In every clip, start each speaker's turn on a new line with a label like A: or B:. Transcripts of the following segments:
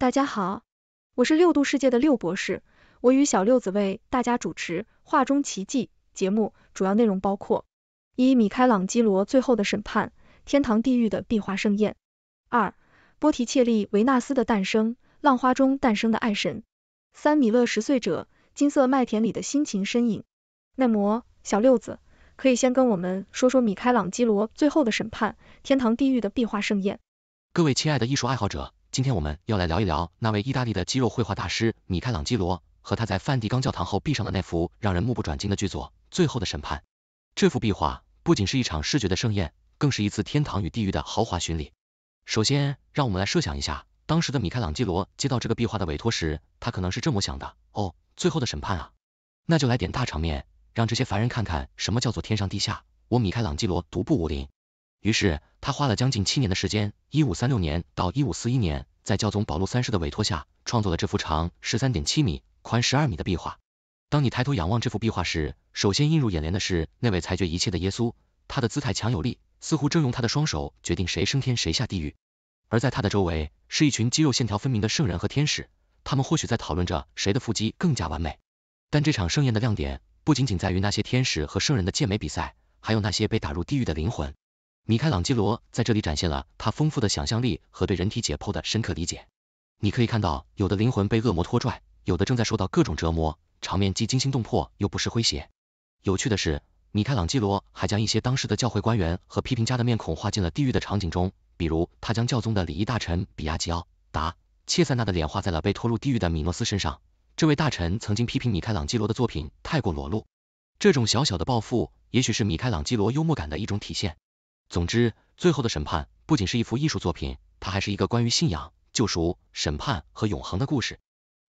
A: 大家好，我是六度世界的六博士，我与小六子为大家主持《画中奇迹》节目，主要内容包括：一、米开朗基罗《最后的审判》天堂、地狱的壁画盛宴；二、波提切利《维纳斯的诞生》浪花中诞生的爱神；三、米勒《十岁者》金色麦田里的辛勤身影。那么，小六子可以先跟我们说说米开朗基罗《最后的审判》天堂、地狱的壁画盛宴。
B: 各位亲爱的艺术爱好者。今天我们要来聊一聊那位意大利的肌肉绘画大师米开朗基罗，和他在梵蒂冈教堂后壁上的那幅让人目不转睛的巨作《最后的审判》。这幅壁画不仅是一场视觉的盛宴，更是一次天堂与地狱的豪华巡礼。首先，让我们来设想一下，当时的米开朗基罗接到这个壁画的委托时，他可能是这么想的：哦，最后的审判啊，那就来点大场面，让这些凡人看看什么叫做天上地下。我米开朗基罗独步武林。于是，他花了将近七年的时间，一五三六年到一五四一年。在教宗保禄三世的委托下创作了这幅长十三点七米、宽十二米的壁画。当你抬头仰望这幅壁画时，首先映入眼帘的是那位裁决一切的耶稣，他的姿态强有力，似乎正用他的双手决定谁升天谁下地狱。而在他的周围是一群肌肉线条分明的圣人和天使，他们或许在讨论着谁的腹肌更加完美。但这场盛宴的亮点不仅仅在于那些天使和圣人的健美比赛，还有那些被打入地狱的灵魂。米开朗基罗在这里展现了他丰富的想象力和对人体解剖的深刻理解。你可以看到，有的灵魂被恶魔拖拽，有的正在受到各种折磨，场面既惊心动魄又不失诙谐。有趣的是，米开朗基罗还将一些当时的教会官员和批评家的面孔画进了地狱的场景中，比如他将教宗的礼仪大臣比亚吉奥·达切塞纳的脸画在了被拖入地狱的米诺斯身上。这位大臣曾经批评米开朗基罗的作品太过裸露，这种小小的报复也许是米开朗基罗幽默感的一种体现。总之，最后的审判不仅是一幅艺术作品，它还是一个关于信仰、救赎、审判和永恒的故事。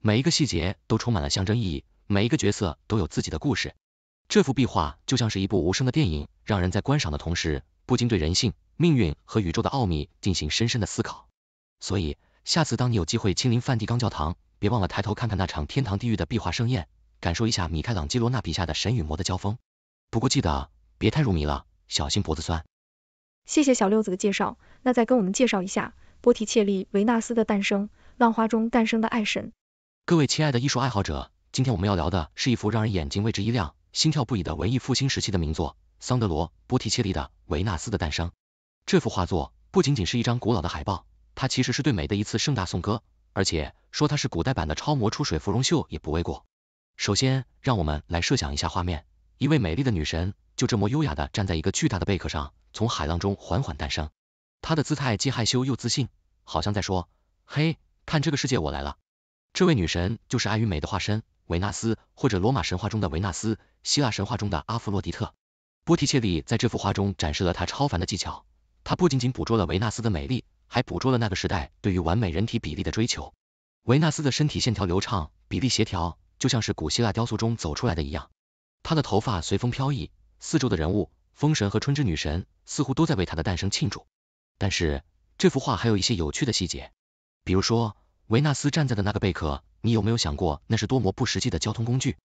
B: 每一个细节都充满了象征意义，每一个角色都有自己的故事。这幅壁画就像是一部无声的电影，让人在观赏的同时，不禁对人性、命运和宇宙的奥秘进行深深的思考。所以，下次当你有机会亲临梵蒂冈教堂，别忘了抬头看看那场天堂地狱的壁画盛宴，感受一下米开朗基罗那笔下的神与魔的交锋。不过，记得别太入迷了，小心脖子酸。
A: 谢谢小六子的介绍，那再跟我们介绍一下波提切利《维纳斯的诞生》，浪花中诞生的爱神。
B: 各位亲爱的艺术爱好者，今天我们要聊的是一幅让人眼睛为之一亮、心跳不已的文艺复兴时期的名作——桑德罗·波提切利的《维纳斯的诞生》。这幅画作不仅仅是一张古老的海报，它其实是对美的一次盛大颂歌，而且说它是古代版的超模出水芙蓉秀也不为过。首先，让我们来设想一下画面，一位美丽的女神。就这么优雅的站在一个巨大的贝壳上，从海浪中缓缓诞生。她的姿态既害羞又自信，好像在说：“嘿，看这个世界，我来了。”这位女神就是爱与美的化身——维纳斯，或者罗马神话中的维纳斯，希腊神话中的阿芙洛狄特。波提切利在这幅画中展示了他超凡的技巧，他不仅仅捕捉了维纳斯的美丽，还捕捉了那个时代对于完美人体比例的追求。维纳斯的身体线条流畅，比例协调，就像是古希腊雕塑中走出来的一样。她的头发随风飘逸。四周的人物，风神和春之女神似乎都在为它的诞生庆祝。但是这幅画还有一些有趣的细节，比如说维纳斯站在的那个贝壳，你有没有想过那是多么不实际的交通工具？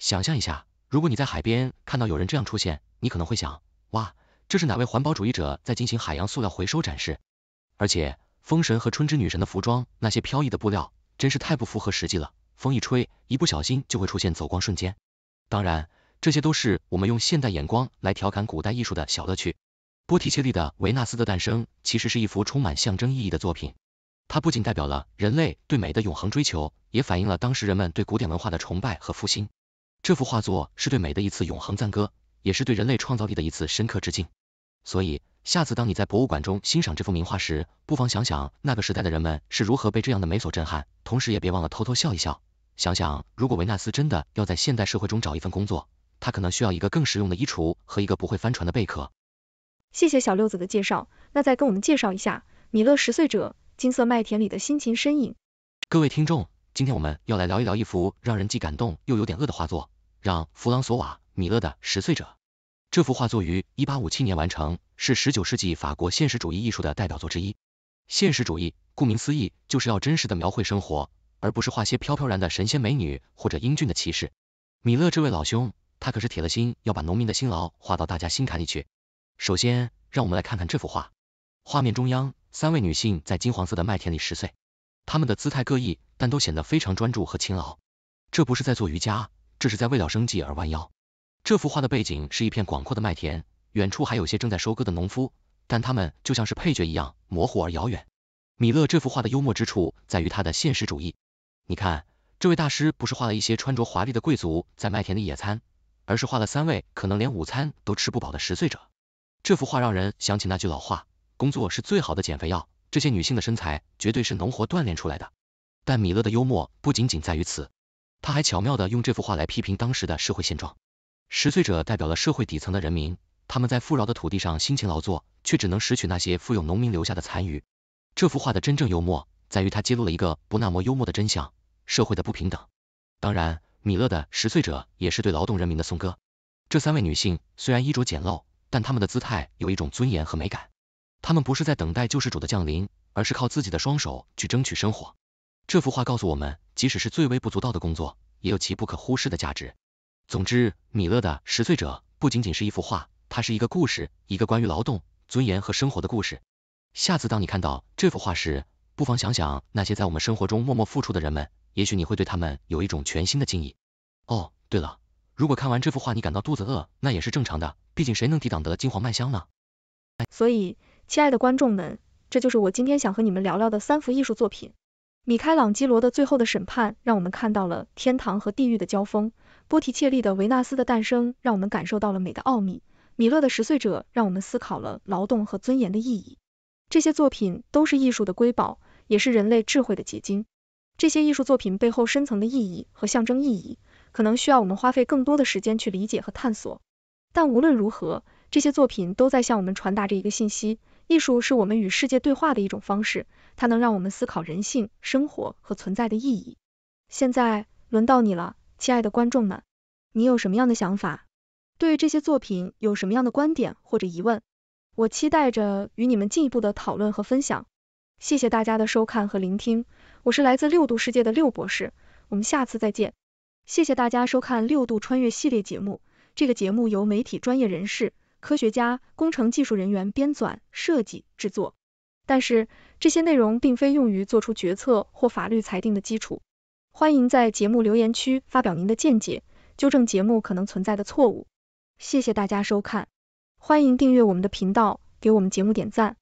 B: 想象一下，如果你在海边看到有人这样出现，你可能会想，哇，这是哪位环保主义者在进行海洋塑料回收展示？而且风神和春之女神的服装，那些飘逸的布料，真是太不符合实际了，风一吹，一不小心就会出现走光瞬间。当然。这些都是我们用现代眼光来调侃古代艺术的小乐趣。波提切利的《维纳斯的诞生》其实是一幅充满象征意义的作品，它不仅代表了人类对美的永恒追求，也反映了当时人们对古典文化的崇拜和复兴。这幅画作是对美的一次永恒赞歌，也是对人类创造力的一次深刻致敬。所以，下次当你在博物馆中欣赏这幅名画时，不妨想想那个时代的人们是如何被这样的美所震撼，同时也别忘了偷偷笑一笑，想想如果维纳斯真的要在现代社会中找一份工作。他可能需要一个更实用的衣橱和一个不会翻船的贝壳。
A: 谢谢小六子的介绍，那再跟我们介绍一下米勒《十岁者》金色麦田里的辛勤身影。
B: 各位听众，今天我们要来聊一聊一幅让人既感动又有点饿的画作，让弗朗索瓦米勒的《十岁者》。这幅画作于一八五七年完成，是十九世纪法国现实主义艺术的代表作之一。现实主义，顾名思义，就是要真实的描绘生活，而不是画些飘飘然的神仙美女或者英俊的骑士。米勒这位老兄。他可是铁了心要把农民的辛劳画到大家心坎里去。首先，让我们来看看这幅画。画面中央，三位女性在金黄色的麦田里拾穗，她们的姿态各异，但都显得非常专注和勤劳。这不是在做瑜伽，这是在为了生计而弯腰。这幅画的背景是一片广阔的麦田，远处还有些正在收割的农夫，但他们就像是配角一样，模糊而遥远。米勒这幅画的幽默之处在于他的现实主义。你看，这位大师不是画了一些穿着华丽的贵族在麦田里野餐。而是画了三位可能连午餐都吃不饱的拾穗者。这幅画让人想起那句老话：工作是最好的减肥药。这些女性的身材绝对是农活锻炼出来的。但米勒的幽默不仅仅在于此，他还巧妙的用这幅画来批评当时的社会现状。拾穗者代表了社会底层的人民，他们在富饶的土地上辛勤劳作，却只能拾取那些富有农民留下的残余。这幅画的真正幽默在于他揭露了一个不那么幽默的真相：社会的不平等。当然。米勒的《拾穗者》也是对劳动人民的颂歌。这三位女性虽然衣着简陋，但她们的姿态有一种尊严和美感。她们不是在等待救世主的降临，而是靠自己的双手去争取生活。这幅画告诉我们，即使是最微不足道的工作，也有其不可忽视的价值。总之，米勒的《拾穗者》不仅仅是一幅画，它是一个故事，一个关于劳动、尊严和生活的故事。下次当你看到这幅画时，不妨想想那些在我们生活中默默付出的人们，也许你会对他们有一种全新的敬意。哦，对了，如果看完这幅画你感到肚子饿，那也是正常的，毕竟谁能抵挡得金黄麦香呢？所以，
A: 亲爱的观众们，这就是我今天想和你们聊聊的三幅艺术作品。米开朗基罗的《最后的审判》让我们看到了天堂和地狱的交锋，波提切利的《维纳斯的诞生》让我们感受到了美的奥秘，米勒的《拾穗者》让我们思考了劳动和尊严的意义。这些作品都是艺术的瑰宝，也是人类智慧的结晶。这些艺术作品背后深层的意义和象征意义，可能需要我们花费更多的时间去理解和探索。但无论如何，这些作品都在向我们传达着一个信息：艺术是我们与世界对话的一种方式，它能让我们思考人性、生活和存在的意义。现在轮到你了，亲爱的观众们，你有什么样的想法？对这些作品有什么样的观点或者疑问？我期待着与你们进一步的讨论和分享。谢谢大家的收看和聆听，我是来自六度世界的六博士，我们下次再见。谢谢大家收看六度穿越系列节目，这个节目由媒体专业人士、科学家、工程技术人员编纂、设计、制作，但是这些内容并非用于做出决策或法律裁定的基础。欢迎在节目留言区发表您的见解，纠正节目可能
B: 存在的错误。谢谢大家收看。欢迎订阅我们的频道，给我们节目点赞。